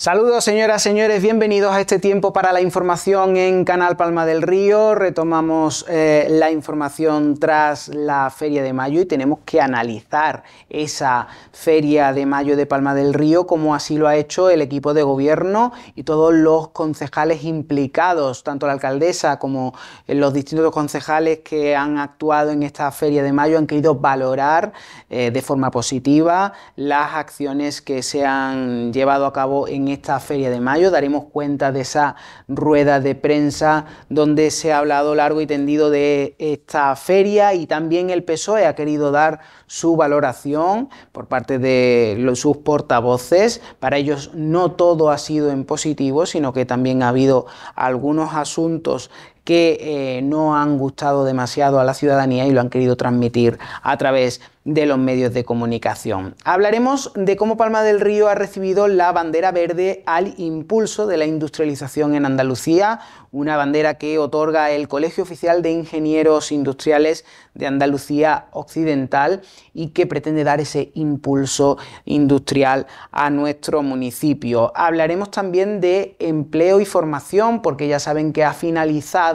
Saludos señoras, y señores, bienvenidos a este tiempo para la información en Canal Palma del Río. Retomamos eh, la información tras la Feria de Mayo y tenemos que analizar esa Feria de Mayo de Palma del Río como así lo ha hecho el equipo de gobierno y todos los concejales implicados, tanto la alcaldesa como eh, los distintos concejales que han actuado en esta Feria de Mayo han querido valorar eh, de forma positiva las acciones que se han llevado a cabo en esta feria de mayo. Daremos cuenta de esa rueda de prensa donde se ha hablado largo y tendido de esta feria y también el PSOE ha querido dar su valoración por parte de sus portavoces. Para ellos no todo ha sido en positivo, sino que también ha habido algunos asuntos que eh, no han gustado demasiado a la ciudadanía y lo han querido transmitir a través de los medios de comunicación. Hablaremos de cómo Palma del Río ha recibido la bandera verde al impulso de la industrialización en Andalucía, una bandera que otorga el Colegio Oficial de Ingenieros Industriales de Andalucía Occidental y que pretende dar ese impulso industrial a nuestro municipio. Hablaremos también de empleo y formación, porque ya saben que ha finalizado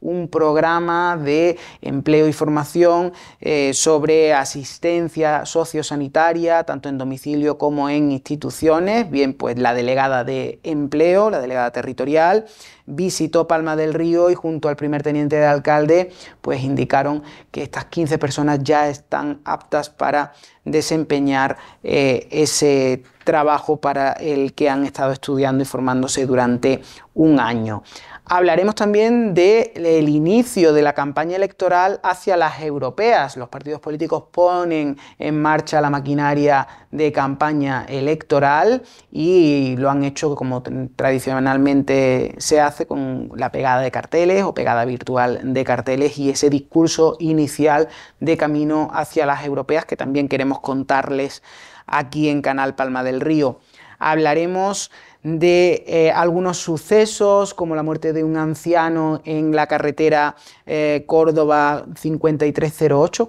un programa de empleo y formación eh, sobre asistencia sociosanitaria, tanto en domicilio como en instituciones. Bien, pues la delegada de empleo, la delegada territorial, visitó Palma del Río y junto al primer teniente de alcalde, pues indicaron que estas 15 personas ya están aptas para desempeñar eh, ese trabajo para el que han estado estudiando y formándose durante un año. Hablaremos también del inicio de la campaña electoral hacia las europeas. Los partidos políticos ponen en marcha la maquinaria de campaña electoral y lo han hecho como tradicionalmente se hace con la pegada de carteles o pegada virtual de carteles y ese discurso inicial de camino hacia las europeas que también queremos contarles aquí en Canal Palma del Río. Hablaremos de eh, algunos sucesos, como la muerte de un anciano en la carretera eh, Córdoba 5308,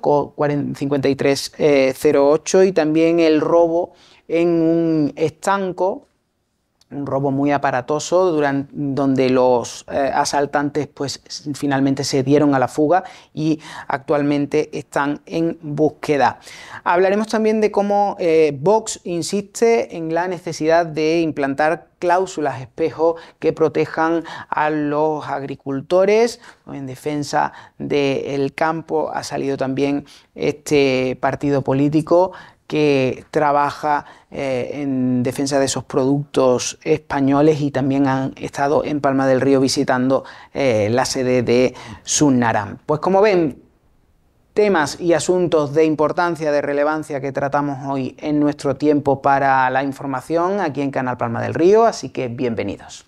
5308 eh, y también el robo en un estanco un robo muy aparatoso donde los eh, asaltantes pues finalmente se dieron a la fuga y actualmente están en búsqueda. Hablaremos también de cómo eh, Vox insiste en la necesidad de implantar cláusulas espejo que protejan a los agricultores. En defensa del campo ha salido también este partido político que trabaja eh, en defensa de esos productos españoles y también han estado en Palma del Río visitando eh, la sede de Sunnaram. Pues como ven, temas y asuntos de importancia, de relevancia que tratamos hoy en nuestro tiempo para la información aquí en Canal Palma del Río, así que bienvenidos.